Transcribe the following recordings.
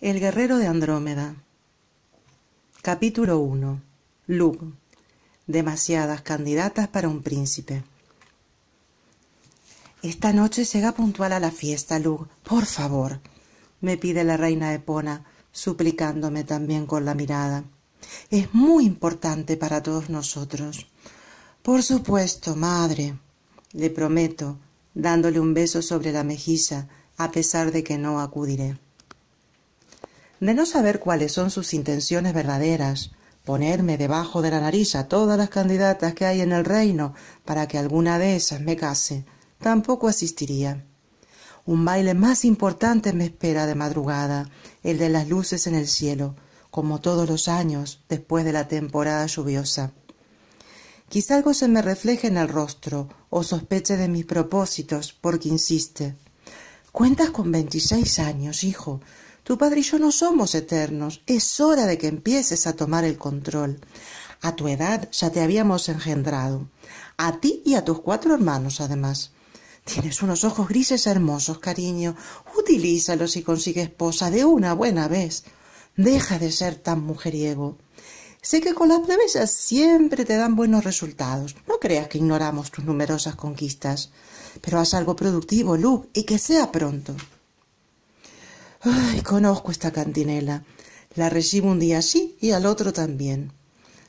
El guerrero de Andrómeda. Capítulo 1. Lug. Demasiadas candidatas para un príncipe. Esta noche llega puntual a la fiesta, Lug. Por favor, me pide la reina Epona, suplicándome también con la mirada. Es muy importante para todos nosotros. Por supuesto, madre, le prometo, dándole un beso sobre la mejilla, a pesar de que no acudiré de no saber cuáles son sus intenciones verdaderas, ponerme debajo de la nariz a todas las candidatas que hay en el reino para que alguna de esas me case, tampoco asistiría. Un baile más importante me espera de madrugada, el de las luces en el cielo, como todos los años después de la temporada lluviosa. Quizá algo se me refleje en el rostro o sospeche de mis propósitos porque insiste. Cuentas con veintiséis años, hijo. Tu padre y yo no somos eternos. Es hora de que empieces a tomar el control. A tu edad ya te habíamos engendrado. A ti y a tus cuatro hermanos, además. Tienes unos ojos grises hermosos, cariño. Utilízalos y consigue esposa de una buena vez. Deja de ser tan mujeriego. Sé que con las promesas siempre te dan buenos resultados. No creas que ignoramos tus numerosas conquistas. Pero haz algo productivo, Luke, y que sea pronto. Ay, conozco esta cantinela. La recibo un día así y al otro también.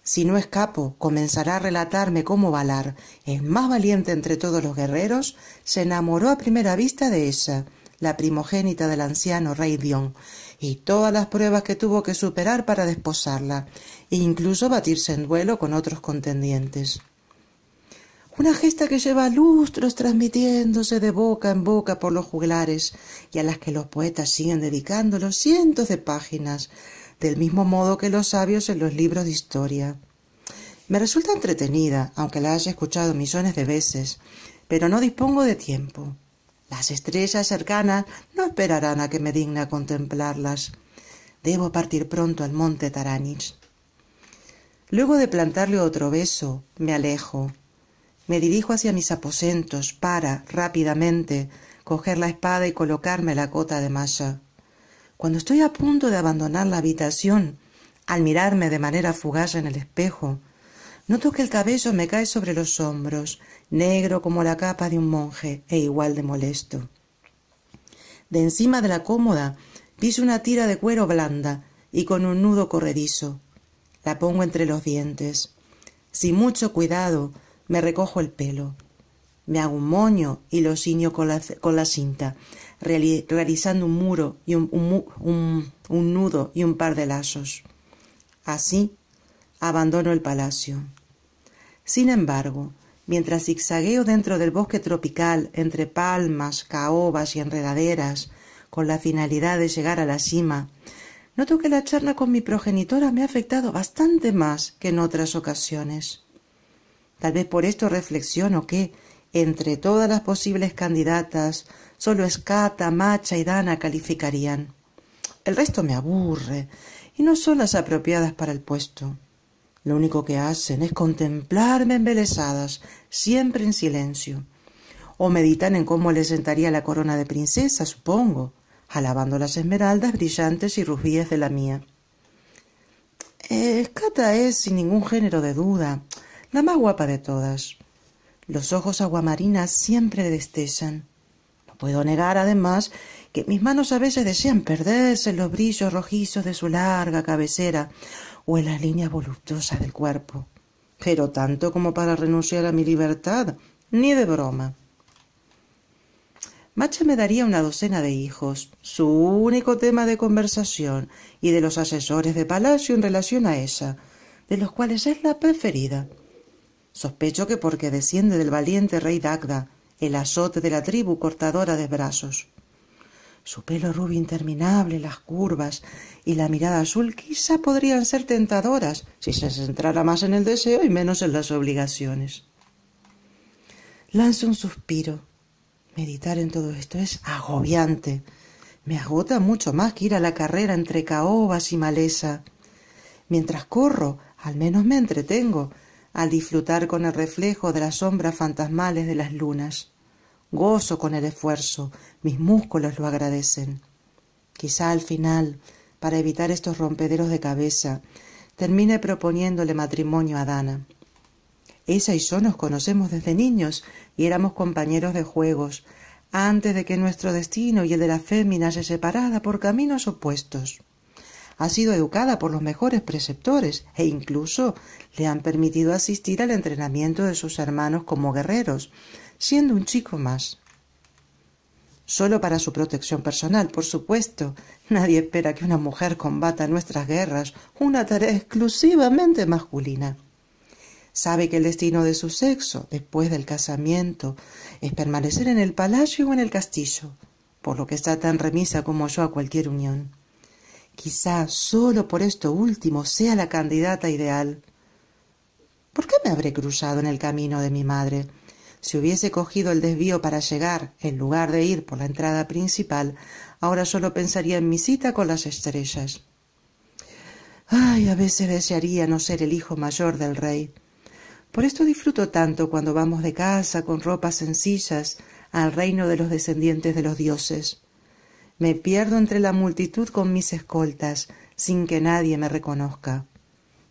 Si no escapo, comenzará a relatarme cómo Valar, el más valiente entre todos los guerreros, se enamoró a primera vista de esa, la primogénita del anciano rey Dion, y todas las pruebas que tuvo que superar para desposarla, e incluso batirse en duelo con otros contendientes una gesta que lleva lustros transmitiéndose de boca en boca por los juglares y a las que los poetas siguen dedicándolos cientos de páginas, del mismo modo que los sabios en los libros de historia. Me resulta entretenida, aunque la haya escuchado millones de veces, pero no dispongo de tiempo. Las estrellas cercanas no esperarán a que me digna contemplarlas. Debo partir pronto al monte Taranich. Luego de plantarle otro beso, me alejo, me dirijo hacia mis aposentos para, rápidamente, coger la espada y colocarme la cota de malla. Cuando estoy a punto de abandonar la habitación, al mirarme de manera fugaz en el espejo, noto que el cabello me cae sobre los hombros, negro como la capa de un monje e igual de molesto. De encima de la cómoda piso una tira de cuero blanda y con un nudo corredizo. La pongo entre los dientes. Sin mucho cuidado, me recojo el pelo. Me hago un moño y lo ciño con la, cinta, realizando un muro y un, un nudo y un par de lazos. Así abandono el palacio. Sin embargo, mientras zigzagueo dentro del bosque tropical entre palmas, caobas y enredaderas, con la finalidad de llegar a la cima, noto que la charla con mi progenitora me ha afectado bastante más que en otras ocasiones. Tal vez por esto reflexiono que, entre todas las posibles candidatas, solo Escata, Macha y Dana calificarían. El resto me aburre y no son las apropiadas para el puesto. Lo único que hacen es contemplarme embelesadas, siempre en silencio. O meditan en cómo les sentaría la corona de princesa, supongo, alabando las esmeraldas brillantes y rubíes de la mía. Escata es, sin ningún género de duda, la más guapa de todas. Los ojos aguamarinas siempre destesan, No puedo negar, además, que mis manos a veces desean perderse en los brillos rojizos de su larga cabecera o en las líneas voluptuosas del cuerpo. Pero tanto como para renunciar a mi libertad, ni de broma. Macha me daría una docena de hijos, su único tema de conversación, y de los asesores de palacio en relación a esa... de los cuales es la preferida. Sospecho que porque desciende del valiente rey Dagda, el azote de la tribu cortadora de brazos. Su pelo rubio interminable, las curvas y la mirada azul quizá podrían ser tentadoras si se centrara más en el deseo y menos en las obligaciones. Lanzo un suspiro. Meditar en todo esto es agobiante. Me agota mucho más que ir a la carrera entre caobas y maleza. Mientras corro, al menos me entretengo al disfrutar con el reflejo de las sombras fantasmales de las lunas. Gozo con el esfuerzo, mis músculos lo agradecen. Quizá al final, para evitar estos rompederos de cabeza, termine proponiéndole matrimonio a Dana. Esa y yo nos conocemos desde niños y éramos compañeros de juegos, antes de que nuestro destino y el de la fémina se separara por caminos opuestos ha sido educada por los mejores preceptores e incluso le han permitido asistir al entrenamiento de sus hermanos como guerreros, siendo un chico más. Solo para su protección personal, por supuesto. Nadie espera que una mujer combata nuestras guerras, una tarea exclusivamente masculina. Sabe que el destino de su sexo, después del casamiento, es permanecer en el palacio o en el castillo, por lo que está tan remisa como yo a cualquier unión. Quizá sólo por esto último sea la candidata ideal. ¿Por qué me habré cruzado en el camino de mi madre? Si hubiese cogido el desvío para llegar, en lugar de ir por la entrada principal, ahora solo pensaría en mi cita con las estrellas. Ay, a veces desearía no ser el hijo mayor del rey. Por esto disfruto tanto cuando vamos de casa con ropas sencillas al reino de los descendientes de los dioses. Me pierdo entre la multitud con mis escoltas, sin que nadie me reconozca.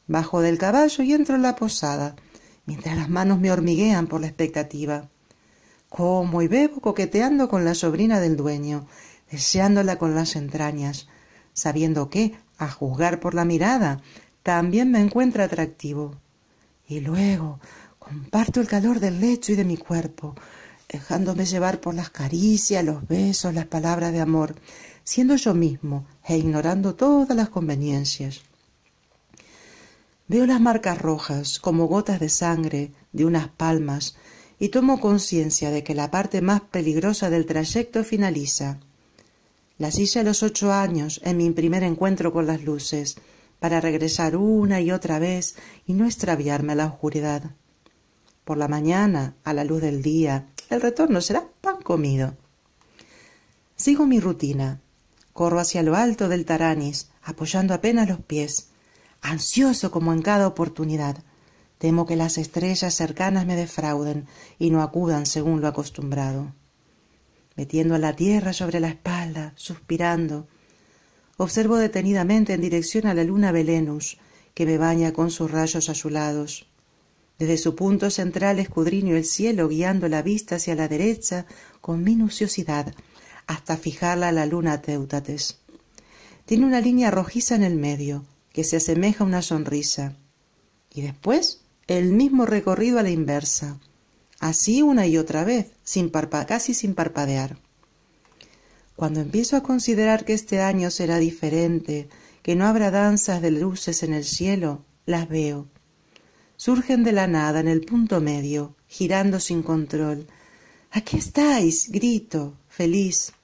Bajo del caballo y entro en la posada, mientras las manos me hormiguean por la expectativa. Como y bebo coqueteando con la sobrina del dueño, deseándola con las entrañas, sabiendo que, a juzgar por la mirada, también me encuentra atractivo. Y luego comparto el calor del lecho y de mi cuerpo, dejándome llevar por las caricias, los besos, las palabras de amor, siendo yo mismo e ignorando todas las conveniencias. Veo las marcas rojas como gotas de sangre de unas palmas y tomo conciencia de que la parte más peligrosa del trayecto finaliza. Las hice a los ocho años en mi primer encuentro con las luces, para regresar una y otra vez y no extraviarme a la oscuridad. Por la mañana, a la luz del día, el retorno será pan comido. Sigo mi rutina. Corro hacia lo alto del Taranis, apoyando apenas los pies, ansioso como en cada oportunidad. Temo que las estrellas cercanas me defrauden y no acudan según lo acostumbrado. Metiendo a la tierra sobre la espalda, suspirando, observo detenidamente en dirección a la luna Belenus, que me baña con sus rayos azulados. Desde su punto central escudriño el cielo, guiando la vista hacia la derecha con minuciosidad, hasta fijarla a la luna Teutates. Tiene una línea rojiza en el medio, que se asemeja a una sonrisa. Y después, el mismo recorrido a la inversa. Así una y otra vez, sin casi sin parpadear. Cuando empiezo a considerar que este año será diferente, que no habrá danzas de luces en el cielo, las veo surgen de la nada en el punto medio, girando sin control. Aquí estáis, grito, feliz.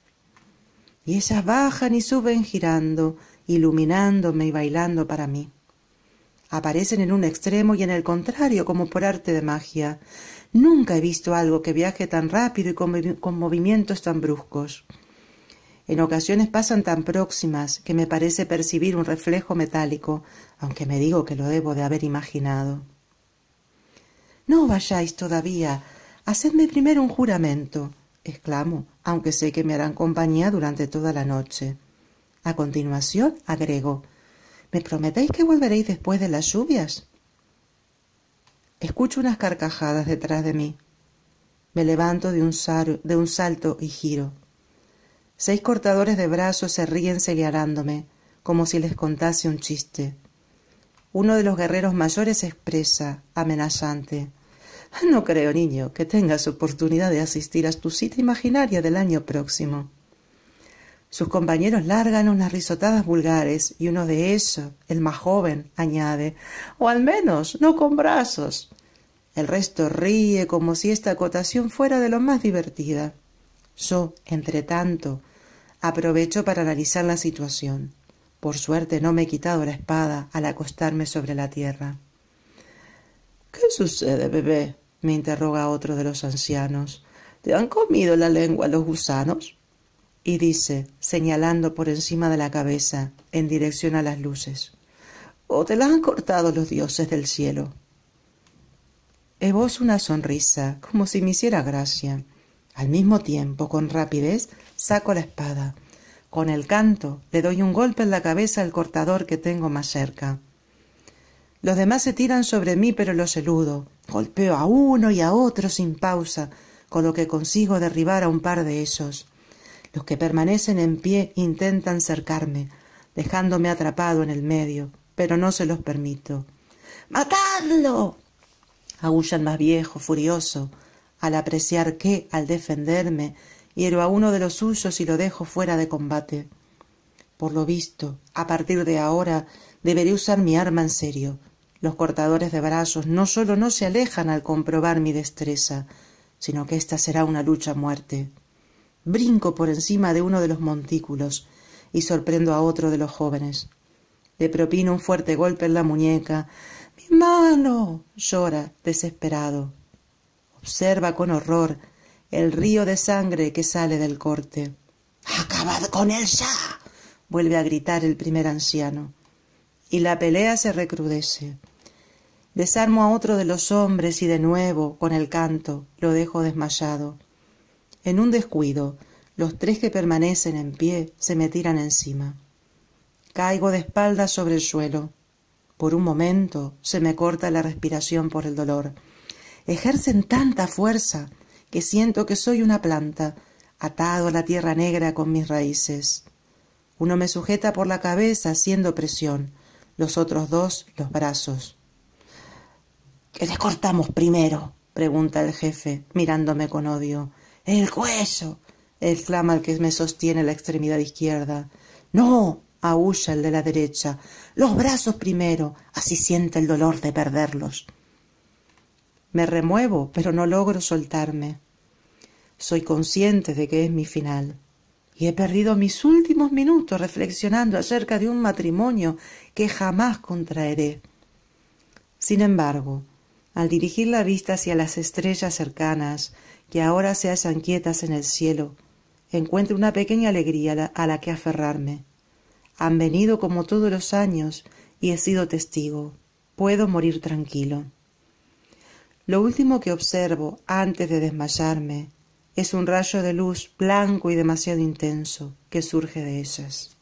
Y ellas bajan y suben girando, iluminándome y bailando para mí. Aparecen en un extremo y en el contrario, como por arte de magia. Nunca he visto algo que viaje tan rápido y con, con movimientos tan bruscos. En ocasiones pasan tan próximas que me parece percibir un reflejo metálico, aunque me digo que lo debo de haber imaginado. No vayáis todavía. Hacedme primero un juramento, exclamo, aunque sé que me harán compañía durante toda la noche. A continuación, agrego, ¿me prometéis que volveréis después de las lluvias? Escucho unas carcajadas detrás de mí. Me levanto de un, de un salto y giro. Seis cortadores de brazos se ríen señalándome, como si les contase un chiste. Uno de los guerreros mayores expresa, amenazante, No creo, niño, que tengas oportunidad de asistir a tu cita imaginaria del año próximo. Sus compañeros largan unas risotadas vulgares y uno de ellos, el más joven, añade, o al menos no con brazos. El resto ríe como si esta acotación fuera de lo más divertida. Yo, entre tanto, aprovecho para analizar la situación. Por suerte no me he quitado la espada al acostarme sobre la tierra. ¿Qué sucede, bebé? me interroga otro de los ancianos. ¿Te han comido la lengua los gusanos? Y dice, señalando por encima de la cabeza, en dirección a las luces, ¿o te las han cortado los dioses del cielo? Evoz una sonrisa, como si me hiciera gracia. Al mismo tiempo, con rapidez, saco la espada con el canto le doy un golpe en la cabeza al cortador que tengo más cerca. Los demás se tiran sobre mí, pero los eludo. Golpeo a uno y a otro sin pausa, con lo que consigo derribar a un par de ellos. Los que permanecen en pie intentan cercarme, dejándome atrapado en el medio, pero no se los permito. ¡Matarlo! el más viejo, furioso, al apreciar que, al defenderme, hiero a uno de los suyos y lo dejo fuera de combate. Por lo visto, a partir de ahora deberé usar mi arma en serio. Los cortadores de brazos no sólo no se alejan al comprobar mi destreza, sino que ésta será una lucha a muerte. Brinco por encima de uno de los montículos y sorprendo a otro de los jóvenes. Le propino un fuerte golpe en la muñeca. ¡Mi mano! llora, desesperado. Observa con horror el río de sangre que sale del corte. ¡Acabad con él ya! vuelve a gritar el primer anciano. Y la pelea se recrudece. Desarmo a otro de los hombres y de nuevo, con el canto, lo dejo desmayado. En un descuido, los tres que permanecen en pie se me tiran encima. Caigo de espaldas sobre el suelo. Por un momento se me corta la respiración por el dolor. Ejercen tanta fuerza que siento que soy una planta, atado a la tierra negra con mis raíces. Uno me sujeta por la cabeza haciendo presión, los otros dos los brazos. ¿Qué le cortamos primero? pregunta el jefe, mirándome con odio. El cuello. exclama el que me sostiene la extremidad izquierda. No. aúlla el de la derecha. Los brazos primero. Así siente el dolor de perderlos. Me remuevo, pero no logro soltarme. Soy consciente de que es mi final. Y he perdido mis últimos minutos reflexionando acerca de un matrimonio que jamás contraeré. Sin embargo, al dirigir la vista hacia las estrellas cercanas, que ahora se hallan quietas en el cielo, encuentro una pequeña alegría a la que aferrarme. Han venido como todos los años y he sido testigo. Puedo morir tranquilo. Lo último que observo antes de desmayarme es un rayo de luz blanco y demasiado intenso que surge de ellas.